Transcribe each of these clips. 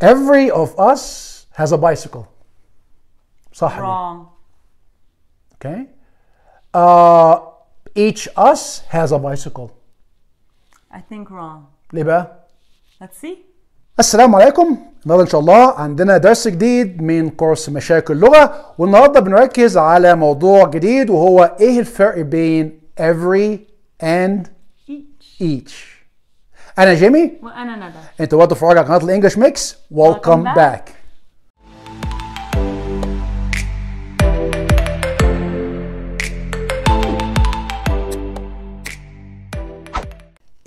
Every of us has a bicycle. صاحبي. Wrong. Okay. Uh, each us has a bicycle. I think wrong. ليه بقى؟ Let's see. السلام عليكم النهارده ان شاء الله عندنا درس جديد من كورس مشاكل لغه والنهارده بنركز على موضوع جديد وهو ايه الفرق بين every and each. each. انا جيمي وانا ندى انتوا برضه تتفرجوا على قناه الانجلش ميكس ويلكم باك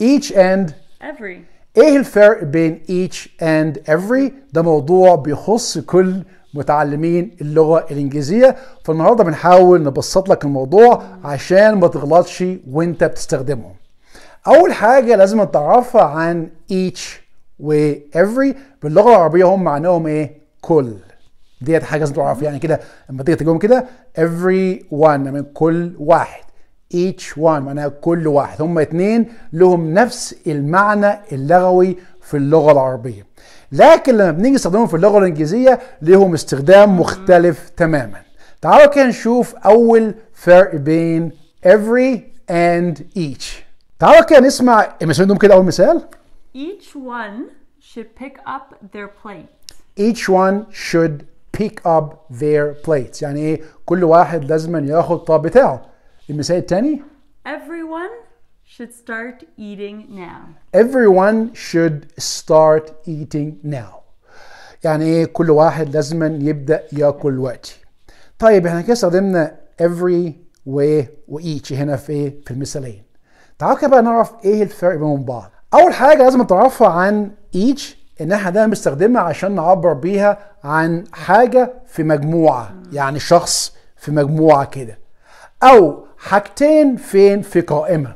each and every ايه الفرق بين each and every ده موضوع بيخص كل متعلمين اللغه الانجليزيه فالنهارده بنحاول نبسط لك الموضوع عشان ما تغلطش وانت بتستخدمه اول حاجه لازم نتعرفها عن each و every باللغه العربيه هم معناهم ايه كل ديت حاجه لازم تعرف يعني كده لما تيجي تجيبهم كده every one من يعني كل واحد each one معناها كل واحد هم اتنين لهم نفس المعنى اللغوي في اللغه العربيه لكن لما بنيجي نستخدمهم في اللغه الانجليزيه لهم استخدام مختلف تماما تعالوا كده نشوف اول فرق بين every and each تعالوا كده نسمع المثالين كده أول مثال Each one should pick up their plate. Each one should pick up their plates يعني إيه كل واحد لازم ياخد طاب بتاعه المثال الثاني Everyone should start eating now. Everyone should start eating now. يعني ايه كل واحد لازما يبدا ياكل دلوقتي. طيب احنا كده استخدمنا every way و each هنا في ايه؟ في المثالين. تعالوا كده بقى نعرف ايه الفرق بينهم بعض اول حاجه لازم تعرفها عن each ان احنا دايما بنستخدمها عشان نعبر بيها عن حاجه في مجموعه يعني شخص في مجموعه كده او حاجتين فين في قائمه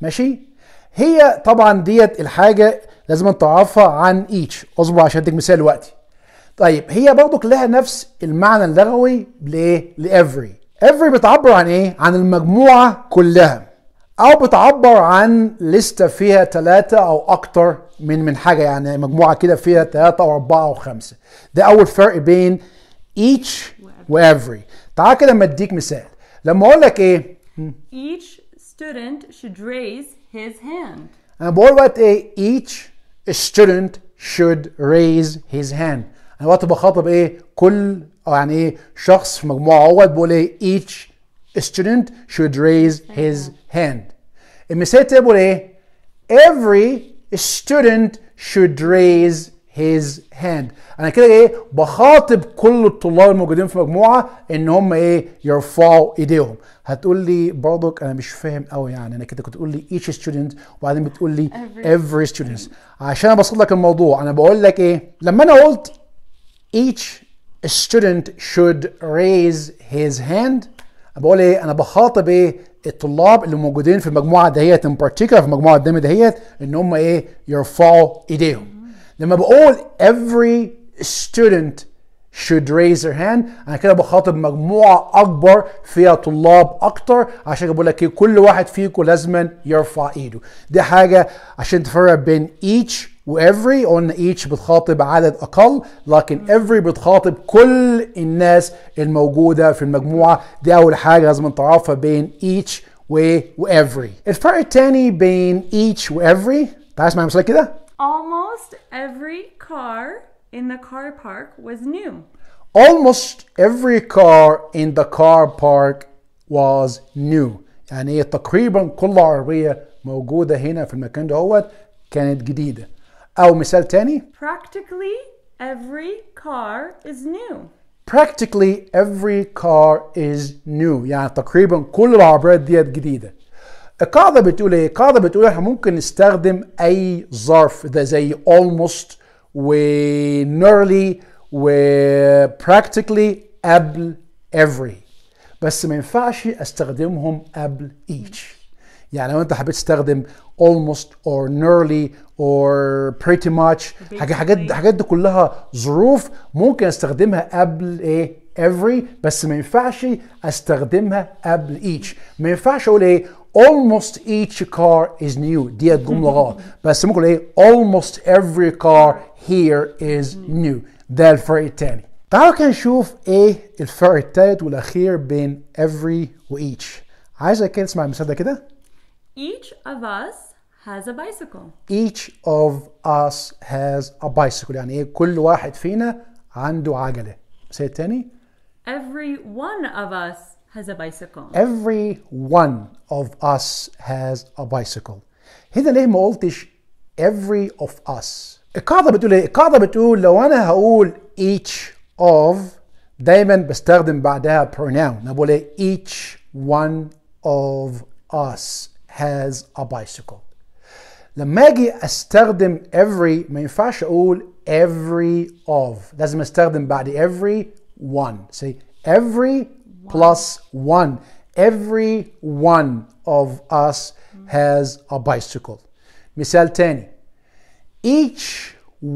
ماشي هي طبعا ديت الحاجه لازم تعرفها عن each اصبر عشان اديك مثال دلوقتي طيب هي برضك لها نفس المعنى اللغوي لايه؟ لافري افري بتعبر عن ايه؟ عن المجموعه كلها او بتعبر عن لستة فيها ثلاثة او اكتر من من حاجة يعني مجموعة كده فيها ثلاثة او اربعة او خمسة ده اول فرق بين each و every تعال كده ما اديك مثال لما اقول لك ايه each student should raise his hand انا بقول وقت ايه each student should raise his hand انا وقت بخاطب ايه كل او يعني ايه شخص في مجموعه اول بقول ايه each student should raise his hand تقول ايه؟ every student should raise his hand انا كده ايه بخاطب كل الطلاب الموجودين في مجموعه ان هم ايه يرفعوا ايديهم هتقول لي برضك انا مش فاهم قوي يعني انا كده كنت تقول لي each student وبعدين بتقول لي every student عشان ابسط لك الموضوع انا بقول لك ايه لما انا قلت each student should raise his hand بقول ايه انا بخاطب ايه الطلاب اللي موجودين في المجموعه دهيت ان بارتيكولار في المجموعه قدامي دهيت ان هم ايه يرفعوا ايديهم لما بقول every student should raise their hand انا كده بخاطب مجموعه اكبر فيها طلاب اكتر عشان بقول لك إيه، كل واحد فيكم لازما يرفع ايده دي حاجه عشان تفرق بين each وافري قلنا ايتش بتخاطب عدد اقل لكن افري بتخاطب كل الناس الموجوده في المجموعه دي اول حاجه لازم تعرفها بين ايتش وافري الفرق الثاني بين ايتش وافري تعال اسمع مثال كده almost every car in the car park was new almost every car in the car park was new يعني تقريبا كل عربيه موجوده هنا في المكان دوت كانت جديده أو مثال تاني Practically every car is new Practically every car is new يعني تقريبا كل العربيات ديت جديدة القاعدة بتقول ايه؟ القاعدة بتقول احنا ممكن نستخدم أي ظرف ده زي almost و nearly و practically قبل every بس ما ينفعش استخدمهم قبل each يعني لو انت حبيت تستخدم almost or nearly or pretty much حاجات حاجات دي كلها ظروف ممكن استخدمها قبل ايه every بس ما ينفعش استخدمها قبل each ما ينفعش اقول ايه almost each car is new دي جمله غلط بس ممكن اقول ايه almost every car here is new ده الفرق الثاني تعالوا كده نشوف ايه الفرق الثالث والاخير بين every و each عايزك كده تسمع المثال ده كده Each of us has a bicycle. Each of us has a bicycle يعني ايه كل واحد فينا عنده عجلة. Say it تاني. Every one of us has a bicycle. Every one of us has a bicycle. هنا ليه ما قلتش every of us؟ القاعدة بتقول ايه؟ القاعدة بتقول لو أنا هقول each of دايما بستخدم بعدها pronoun، أنا بقول ايه؟ each one of us has a bicycle لما اجي استخدم every ما ينفعش اقول every of لازم استخدم بعد every one say every one. plus one every one of us has a bicycle مثال تاني each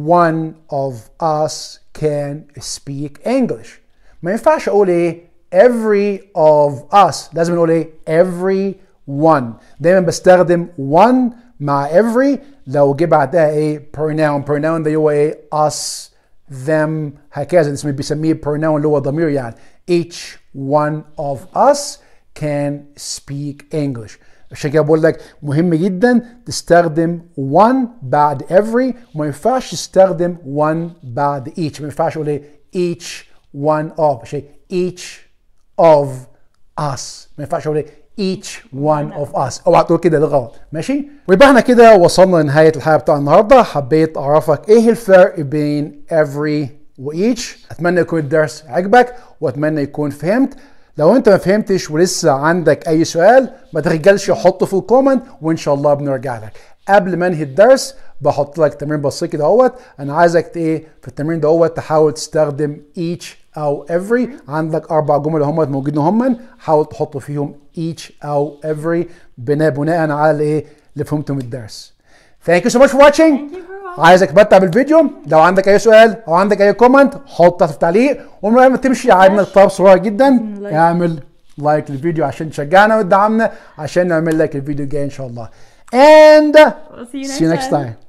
one of us can speak English ما ينفعش اقول ايه every of us لازم نقول ايه every one. They them one ma every. They will give out that a pronoun. Pronoun they a us them hakez. This may be some pronoun lower the myriad. Each one of us can speak English. الشيخ يقول لك مهم جدا تستخدم one بعد every ما ينفعش تستخدم one بعد each ما ينفعش تقول each one of شيء each of us ما ينفعش تقول each one of us اوعى تقول كده ده غلط ماشي ويبقى احنا كده وصلنا لنهايه الحلقه بتاع النهارده حبيت اعرفك ايه الفرق بين every و each اتمنى يكون الدرس عجبك واتمنى يكون فهمت لو انت ما فهمتش ولسه عندك اي سؤال ما تخجلش حطه في الكومنت وان شاء الله بنرجع لك قبل ما انهي الدرس بحط لك تمرين بسيط كده اهوت انا عايزك ايه في التمرين دهوت تحاول تستخدم each او every عندك اربع جمل هم موجودين هم حاول تحط فيهم each او every بناء بناء على الايه اللي فهمته من الدرس Thank you so much for watching. عايزك تبتع بالفيديو لو عندك اي سؤال او عندك اي كومنت حط تحت التعليق ومن ما تمشي عامل طب صغير جدا mm, اعمل لايك للفيديو عشان تشجعنا وتدعمنا عشان نعمل لك الفيديو الجاي ان شاء الله And uh, we'll see you next, see you next time. time.